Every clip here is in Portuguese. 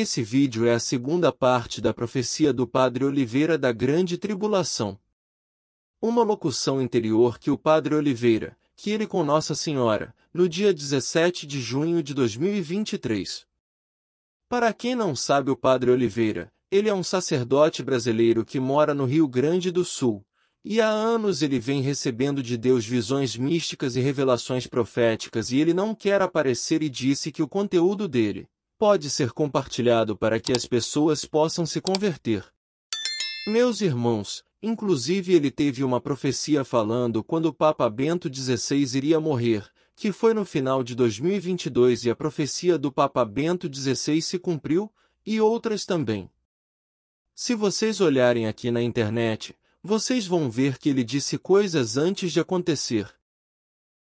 Esse vídeo é a segunda parte da profecia do Padre Oliveira da Grande Tribulação. Uma locução interior que o Padre Oliveira, que ele com Nossa Senhora, no dia 17 de junho de 2023. Para quem não sabe o Padre Oliveira, ele é um sacerdote brasileiro que mora no Rio Grande do Sul, e há anos ele vem recebendo de Deus visões místicas e revelações proféticas e ele não quer aparecer e disse que o conteúdo dele pode ser compartilhado para que as pessoas possam se converter. Meus irmãos, inclusive ele teve uma profecia falando quando o Papa Bento XVI iria morrer, que foi no final de 2022 e a profecia do Papa Bento XVI se cumpriu, e outras também. Se vocês olharem aqui na internet, vocês vão ver que ele disse coisas antes de acontecer.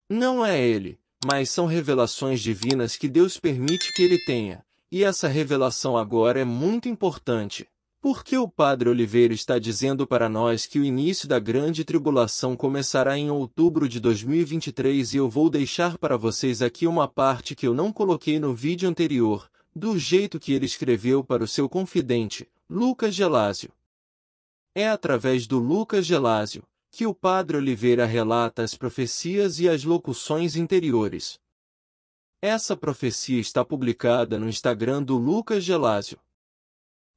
Não é ele, mas são revelações divinas que Deus permite que ele tenha. E essa revelação agora é muito importante, porque o Padre Oliveira está dizendo para nós que o início da grande tribulação começará em outubro de 2023 e eu vou deixar para vocês aqui uma parte que eu não coloquei no vídeo anterior, do jeito que ele escreveu para o seu confidente, Lucas Gelásio. É através do Lucas Gelásio que o Padre Oliveira relata as profecias e as locuções interiores, essa profecia está publicada no Instagram do Lucas Gelásio.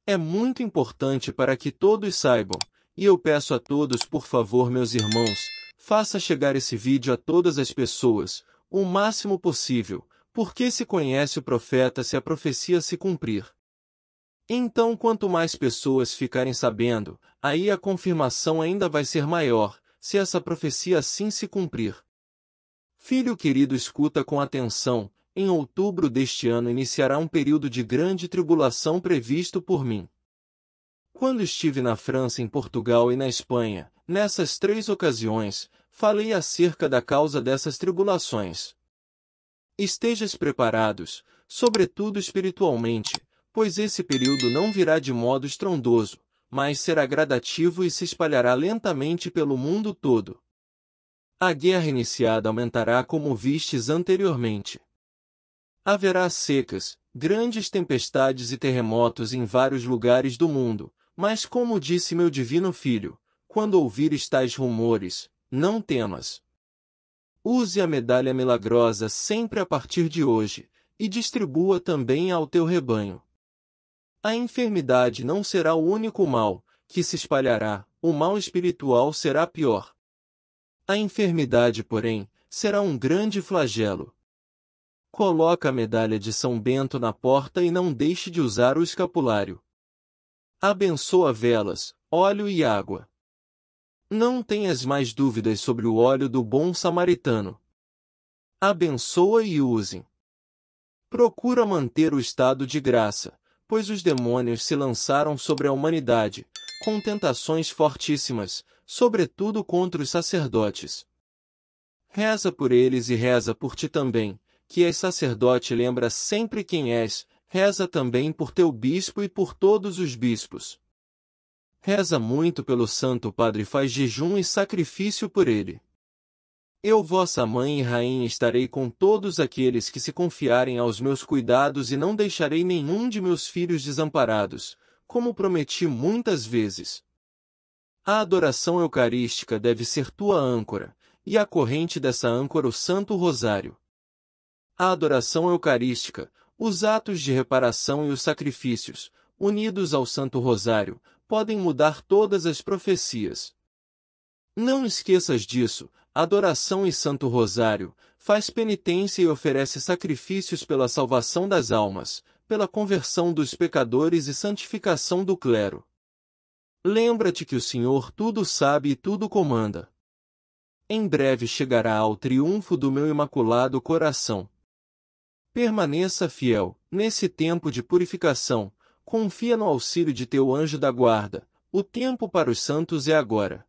É muito importante para que todos saibam, e eu peço a todos, por favor, meus irmãos, faça chegar esse vídeo a todas as pessoas, o máximo possível, porque se conhece o profeta se a profecia se cumprir. Então, quanto mais pessoas ficarem sabendo, aí a confirmação ainda vai ser maior, se essa profecia assim se cumprir. Filho querido, escuta com atenção. Em outubro deste ano iniciará um período de grande tribulação previsto por mim. Quando estive na França, em Portugal e na Espanha, nessas três ocasiões, falei acerca da causa dessas tribulações. Estejas preparados, sobretudo espiritualmente, pois esse período não virá de modo estrondoso, mas será gradativo e se espalhará lentamente pelo mundo todo. A guerra iniciada aumentará como vistes anteriormente. Haverá secas, grandes tempestades e terremotos em vários lugares do mundo, mas como disse meu divino filho, quando ouvires tais rumores, não temas. Use a medalha milagrosa sempre a partir de hoje, e distribua também ao teu rebanho. A enfermidade não será o único mal que se espalhará, o mal espiritual será pior. A enfermidade, porém, será um grande flagelo. Coloca a medalha de São Bento na porta e não deixe de usar o escapulário. Abençoa velas, óleo e água. Não tenhas mais dúvidas sobre o óleo do bom samaritano. Abençoa e use. Procura manter o estado de graça, pois os demônios se lançaram sobre a humanidade, com tentações fortíssimas, sobretudo contra os sacerdotes. Reza por eles e reza por ti também, que és sacerdote lembra sempre quem és, reza também por teu bispo e por todos os bispos. Reza muito pelo Santo Padre faz jejum e sacrifício por ele. Eu, vossa mãe e rainha, estarei com todos aqueles que se confiarem aos meus cuidados e não deixarei nenhum de meus filhos desamparados, como prometi muitas vezes. A adoração eucarística deve ser tua âncora, e a corrente dessa âncora o Santo Rosário. A adoração eucarística, os atos de reparação e os sacrifícios, unidos ao Santo Rosário, podem mudar todas as profecias. Não esqueças disso, adoração e Santo Rosário, faz penitência e oferece sacrifícios pela salvação das almas, pela conversão dos pecadores e santificação do clero. Lembra-te que o Senhor tudo sabe e tudo comanda. Em breve chegará ao triunfo do meu imaculado coração. Permaneça fiel, nesse tempo de purificação, confia no auxílio de teu anjo da guarda, o tempo para os santos é agora.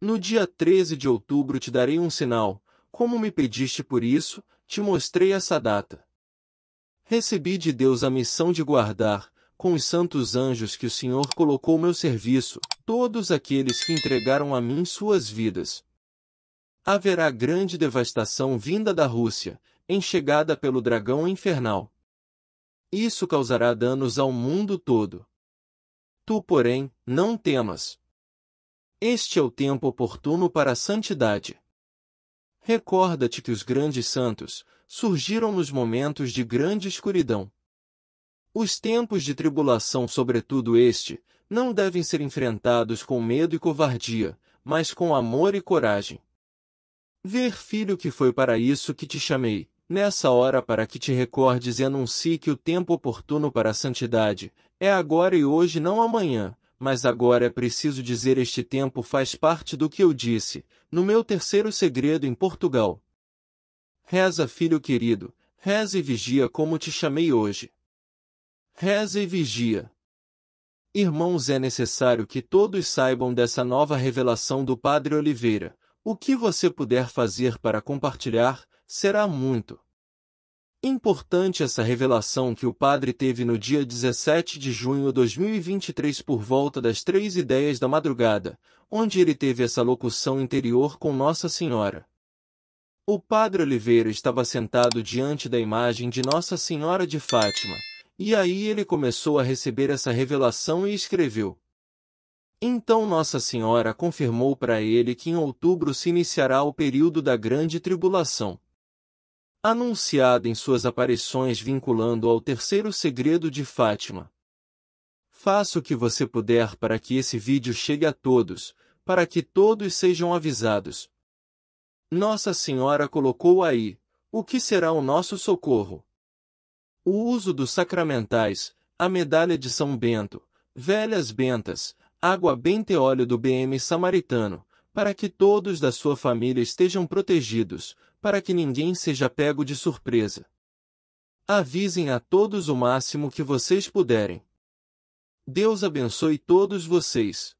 No dia 13 de outubro te darei um sinal, como me pediste por isso, te mostrei essa data. Recebi de Deus a missão de guardar, com os santos anjos que o Senhor colocou meu serviço, todos aqueles que entregaram a mim suas vidas. Haverá grande devastação vinda da Rússia, enxergada pelo dragão infernal. Isso causará danos ao mundo todo. Tu, porém, não temas. Este é o tempo oportuno para a santidade. Recorda-te que os grandes santos surgiram nos momentos de grande escuridão. Os tempos de tribulação, sobretudo este, não devem ser enfrentados com medo e covardia, mas com amor e coragem. Ver, filho, que foi para isso que te chamei, nessa hora para que te recordes e anuncie que o tempo oportuno para a santidade é agora e hoje, não amanhã, mas agora é preciso dizer este tempo faz parte do que eu disse, no meu terceiro segredo em Portugal. Reza, filho querido, reza e vigia como te chamei hoje. Reza e vigia. Irmãos, é necessário que todos saibam dessa nova revelação do Padre Oliveira. O que você puder fazer para compartilhar será muito. Importante essa revelação que o padre teve no dia 17 de junho de 2023 por volta das três e dez da madrugada, onde ele teve essa locução interior com Nossa Senhora. O padre Oliveira estava sentado diante da imagem de Nossa Senhora de Fátima, e aí ele começou a receber essa revelação e escreveu. Então Nossa Senhora confirmou para ele que em outubro se iniciará o período da Grande Tribulação. Anunciada em suas aparições vinculando ao terceiro segredo de Fátima. Faça o que você puder para que esse vídeo chegue a todos, para que todos sejam avisados. Nossa Senhora colocou aí, o que será o nosso socorro? O uso dos sacramentais, a medalha de São Bento, velhas bentas, água benta e óleo do BM samaritano, para que todos da sua família estejam protegidos, para que ninguém seja pego de surpresa. Avisem a todos o máximo que vocês puderem. Deus abençoe todos vocês.